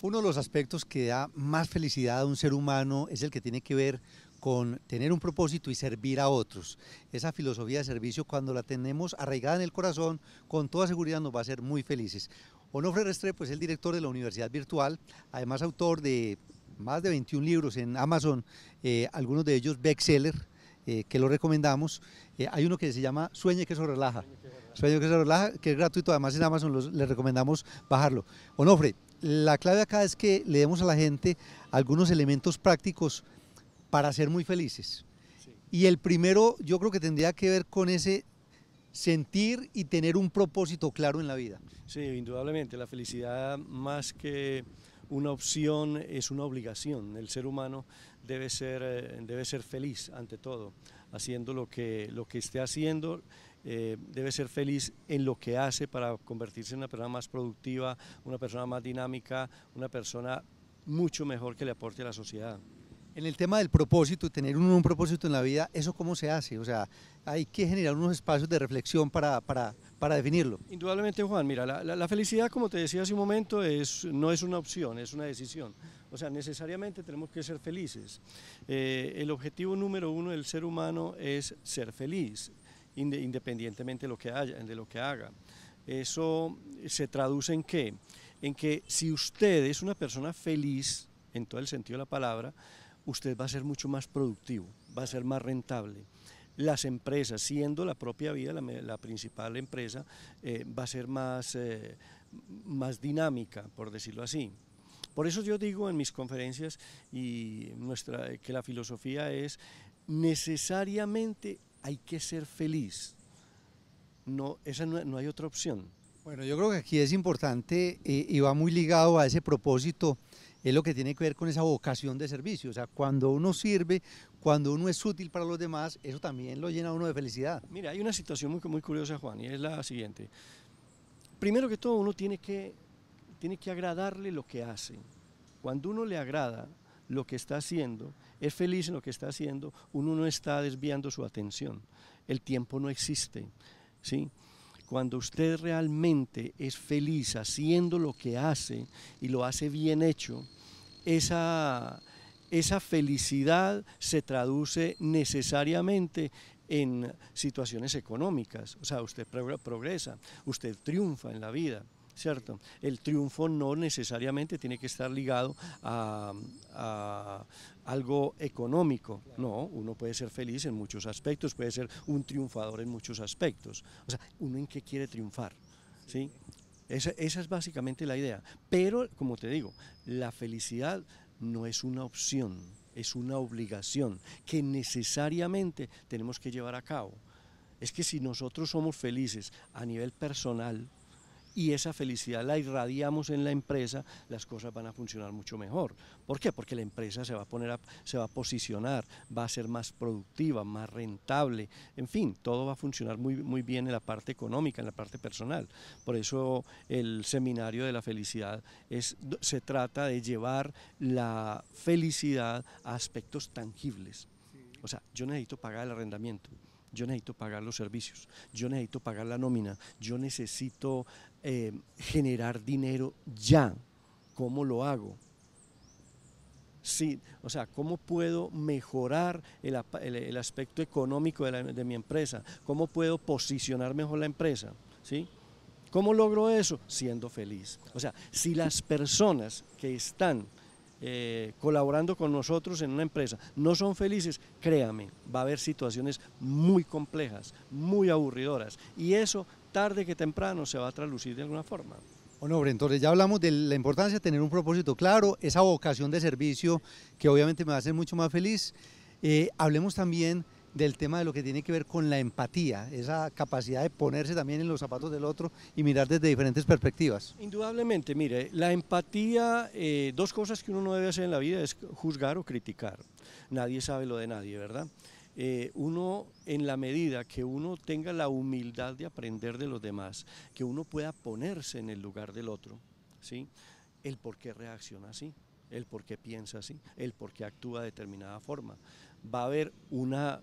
Uno de los aspectos que da más felicidad a un ser humano es el que tiene que ver con tener un propósito y servir a otros. Esa filosofía de servicio, cuando la tenemos arraigada en el corazón, con toda seguridad nos va a hacer muy felices. Onofre Restrepo pues, es el director de la Universidad Virtual, además autor de más de 21 libros en Amazon, eh, algunos de ellos bestseller, eh, que lo recomendamos. Eh, hay uno que se llama Sueña que se relaja. Sueño que se relaja, que es gratuito, además en Amazon le les recomendamos bajarlo. Onofre, la clave acá es que le demos a la gente algunos elementos prácticos para ser muy felices. Y el primero yo creo que tendría que ver con ese sentir y tener un propósito claro en la vida. Sí, indudablemente, la felicidad más que una opción es una obligación. El ser humano debe ser, eh, debe ser feliz ante todo, haciendo lo que, lo que esté haciendo, eh, debe ser feliz en lo que hace para convertirse en una persona más productiva, una persona más dinámica, una persona mucho mejor que le aporte a la sociedad. En el tema del propósito, tener un, propósito en la vida, ¿eso cómo se hace? O sea, hay que generar unos espacios de reflexión para, definirlo. Indudablemente, Juan, mira, la, felicidad, como te decía hace un momento, es, no es una opción, es una decisión. O sea, necesariamente tenemos que ser felices. Eh, el objetivo número uno del ser humano es ser feliz independientemente de lo que, haya, de lo que haga. Eso se traduce en qué? En que si usted es una persona feliz, en todo el sentido de la palabra, usted va a ser mucho más productivo, va a ser más rentable. Las empresas, siendo la propia vida la, principal empresa, eh, va a ser más, eh, más dinámica, por decirlo así. Por eso yo digo en mis conferencias y nuestra, que la filosofía es necesariamente hay que ser feliz. No, esa no, hay otra opción. Bueno, yo creo que aquí es importante eh, y va muy ligado a ese propósito, es lo que tiene que ver con esa vocación de servicio. O sea, cuando uno sirve, cuando uno es útil para los demás, eso también lo llena uno de felicidad. Mira, hay una situación muy, muy curiosa, Juan, y es la siguiente. Primero que todo, uno tiene que, tiene que agradarle lo que hace. Cuando uno le agrada, lo que está haciendo, es feliz en lo que está haciendo, uno no está desviando su atención. El tiempo no existe, ¿sí? Cuando usted realmente es feliz haciendo lo que hace y lo hace bien hecho, esa, esa felicidad se traduce necesariamente en situaciones económicas. O sea, usted progresa, usted triunfa en la vida. ¿cierto? El triunfo no necesariamente tiene que estar ligado a, algo económico, no, uno puede ser feliz en muchos aspectos, puede ser un triunfador en muchos aspectos, o sea, uno en qué quiere triunfar, ¿sí? Esa, esa, es básicamente la idea. Pero, como te digo, la felicidad no es una opción, es una obligación que necesariamente tenemos que llevar a cabo. Es que si nosotros somos felices a nivel personal, y esa felicidad la irradiamos en la empresa, las cosas van a funcionar mucho mejor. ¿Por qué? Porque la empresa se va a poner se va a posicionar, va a ser más productiva, más rentable, en fin, todo va a funcionar muy, muy bien en la parte económica, en la parte personal. Por eso el seminario de la felicidad es, se trata de llevar la felicidad a aspectos tangibles. O sea, yo necesito pagar el arrendamiento. Yo necesito pagar los servicios, yo necesito pagar la nómina, yo necesito eh, generar dinero ya. ¿Cómo lo hago? Sí, o sea, ¿cómo puedo mejorar el, aspecto económico de, mi empresa? ¿Cómo puedo posicionar mejor la empresa? ¿Sí? ¿Cómo logro eso? Siendo feliz. O sea, si las personas que están eh, colaborando con nosotros en una empresa no son felices, créame, va a haber situaciones muy complejas, muy aburridoras y eso tarde que temprano se va a traslucir de alguna forma. Bueno, hombre, entonces ya hablamos de la importancia de tener un propósito claro, esa vocación de servicio que obviamente me va a hacer mucho más feliz. Eh, hablemos también del tema de lo que tiene que ver con la empatía, esa capacidad de ponerse también en los zapatos del otro y mirar desde diferentes perspectivas. Indudablemente, mire, la empatía, eh, dos cosas que uno no debe hacer en la vida es juzgar o criticar. Nadie sabe lo de nadie, ¿verdad? Eh, uno, en la medida que uno tenga la humildad de aprender de los demás, que uno pueda ponerse en el lugar del otro, ¿sí? El por qué reacciona así, el por qué piensa así, el por qué actúa de determinada forma va a haber una,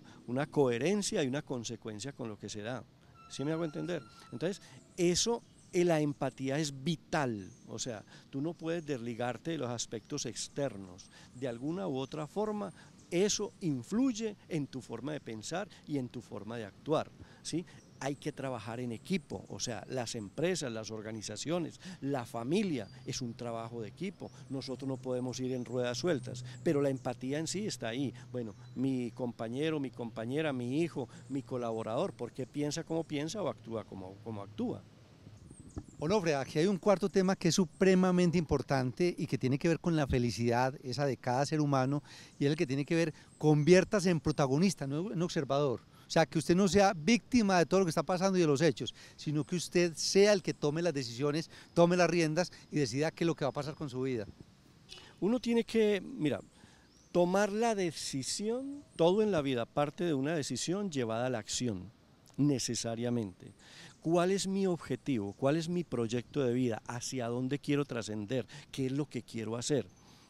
coherencia y una consecuencia con lo que se da. ¿Sí me hago entender? Entonces, eso eh, la empatía es vital, o sea, tú no puedes desligarte de los aspectos externos. De alguna u otra forma, eso influye en tu forma de pensar y en tu forma de actuar. ¿sí? hay que trabajar en equipo, o sea, las empresas, las organizaciones, la familia, es un trabajo de equipo, nosotros no podemos ir en ruedas sueltas, pero la empatía en sí está ahí, bueno, mi compañero, mi compañera, mi hijo, mi colaborador, porque piensa como piensa o actúa como, como actúa. Onofre, aquí hay un cuarto tema que es supremamente importante y que tiene que ver con la felicidad, esa de cada ser humano, y es el que tiene que ver, conviértase en protagonista, no en observador. O sea, que usted no sea víctima de todo lo que está pasando y de los hechos, sino que usted sea el que tome las decisiones, tome las riendas y decida qué es lo que va a pasar con su vida. Uno tiene que, mira, tomar la decisión, todo en la vida parte de una decisión llevada a la acción, necesariamente. ¿Cuál es mi objetivo? ¿Cuál es mi proyecto de vida? ¿Hacia dónde quiero trascender? ¿Qué es lo que quiero hacer?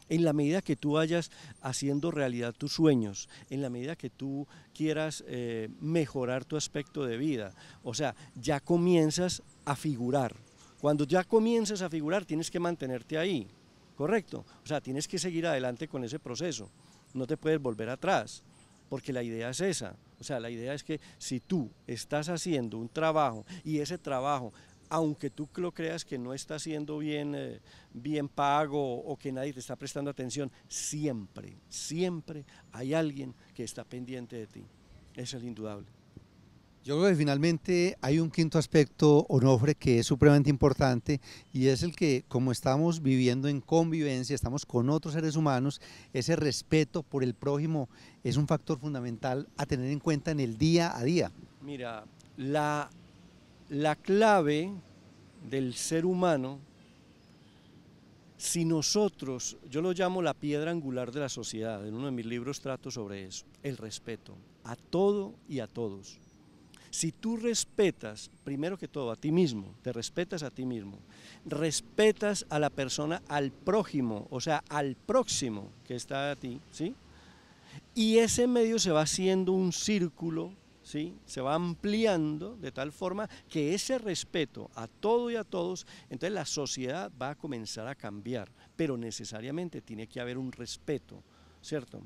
En la medida que tú vayas haciendo realidad tus sueños, en la medida que tú quieras eh, mejorar tu aspecto de vida, o sea, ya comienzas a figurar. Cuando ya comienzas a figurar, tienes que mantenerte ahí, ¿correcto? O sea, tienes que seguir adelante con ese proceso, no te puedes volver atrás, porque la idea es esa. O sea, la idea es que si tú estás haciendo un trabajo y ese trabajo aunque tú lo creas que no está siendo bien, eh, bien pago o que nadie te está prestando atención, siempre, siempre hay alguien que está pendiente de ti. Eso es indudable. Yo creo que finalmente hay un quinto aspecto, Onofre, que es supremamente importante y es el que, como estamos viviendo en convivencia, estamos con otros seres humanos, ese respeto por el prójimo es un factor fundamental a tener en cuenta en el día a día. Mira, la la clave del ser humano, si nosotros, yo lo llamo la piedra angular de la sociedad, en uno de mis libros trato sobre eso, el respeto a todo y a todos. Si tú respetas, primero que todo, a ti mismo, te respetas a ti mismo, respetas a la persona, al prójimo, o sea, al próximo que está a ti, ¿sí? Y ese medio se va haciendo un círculo se va ampliando de tal forma que ese respeto a todo y a todos, entonces la sociedad va a comenzar a cambiar, pero necesariamente tiene que haber un respeto, ¿cierto?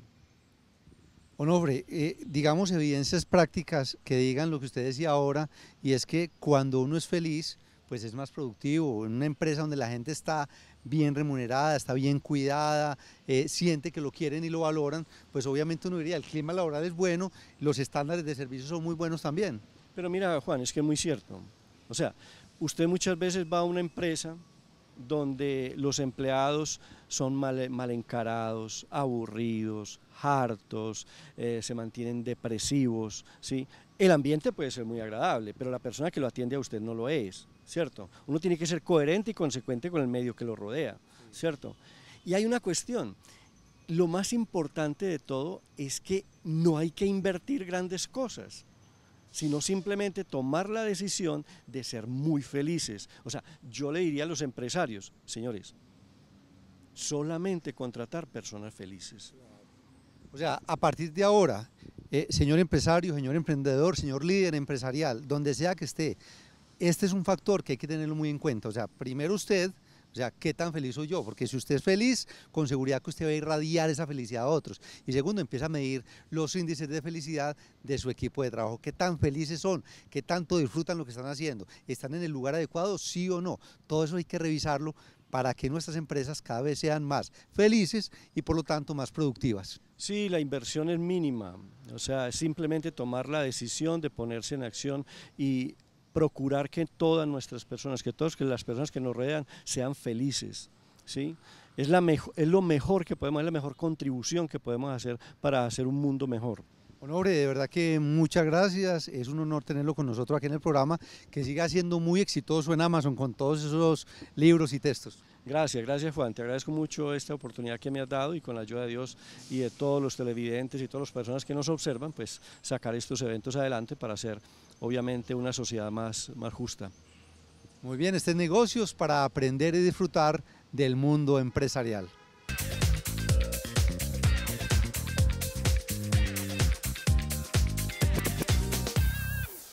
Oh, eh, digamos evidencias prácticas que digan lo que usted decía ahora, y es que cuando uno es feliz, pues es más productivo, en una empresa donde la gente está bien remunerada, está bien cuidada, eh, siente que lo quieren y lo valoran, pues obviamente uno diría, el clima laboral es bueno, los estándares de servicio son muy buenos también. Pero mira, Juan, es que es muy cierto. O sea, usted muchas veces va a una empresa donde los empleados son mal, encarados, aburridos, hartos, eh, se mantienen depresivos, ¿sí? El ambiente puede ser muy agradable, pero la persona que lo atiende a usted no lo es. ¿cierto? Uno tiene que ser coherente y consecuente con el medio que lo rodea, ¿cierto? Y hay una cuestión, lo más importante de todo es que no hay que invertir grandes cosas, sino simplemente tomar la decisión de ser muy felices. O sea, yo le diría a los empresarios, señores, solamente contratar personas felices. O sea, a partir de ahora, eh, señor empresario, señor emprendedor, señor líder empresarial, donde sea que esté, este es un factor que hay que tenerlo muy en cuenta. O sea, primero usted, o sea, qué tan feliz soy yo, porque si usted es feliz, con seguridad que usted va a irradiar esa felicidad a otros. Y segundo, empieza a medir los índices de felicidad de su equipo de trabajo, qué tan felices son, qué tanto disfrutan lo que están haciendo, están en el lugar adecuado, sí o no. Todo eso hay que revisarlo para que nuestras empresas cada vez sean más felices y por lo tanto más productivas. Sí, la inversión es mínima, o sea, es simplemente tomar la decisión de ponerse en acción y procurar que todas nuestras personas, que todas las personas que nos rodean sean felices. ¿sí? Es, la es lo mejor que podemos, es la mejor contribución que podemos hacer para hacer un mundo mejor. Honore, de verdad que muchas gracias, es un honor tenerlo con nosotros aquí en el programa, que siga siendo muy exitoso en Amazon con todos esos libros y textos. Gracias, gracias Juan, te agradezco mucho esta oportunidad que me has dado y con la ayuda de Dios y de todos los televidentes y todas las personas que nos observan, pues sacar estos eventos adelante para hacer obviamente una sociedad más, más justa. Muy bien, este es Negocios para aprender y disfrutar del mundo empresarial.